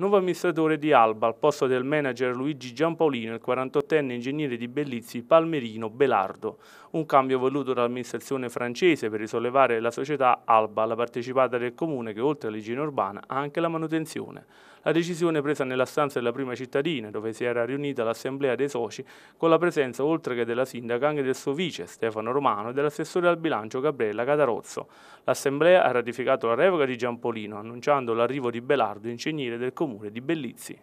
nuovo amministratore di Alba al posto del manager Luigi Giampaolino, e il 48enne ingegnere di Bellizzi Palmerino Belardo. Un cambio voluto dall'amministrazione francese per risollevare la società Alba, la partecipata del comune che oltre all'igiene urbana ha anche la manutenzione. La decisione presa nella stanza della prima cittadina, dove si era riunita l'assemblea dei soci, con la presenza oltre che della sindaca anche del suo vice Stefano Romano e dell'assessore al bilancio Gabriella Catarozzo. L'assemblea ha ratificato la revoca di Giampolino, annunciando l'arrivo di Belardo, ingegnere del comune comune di Bellizzi.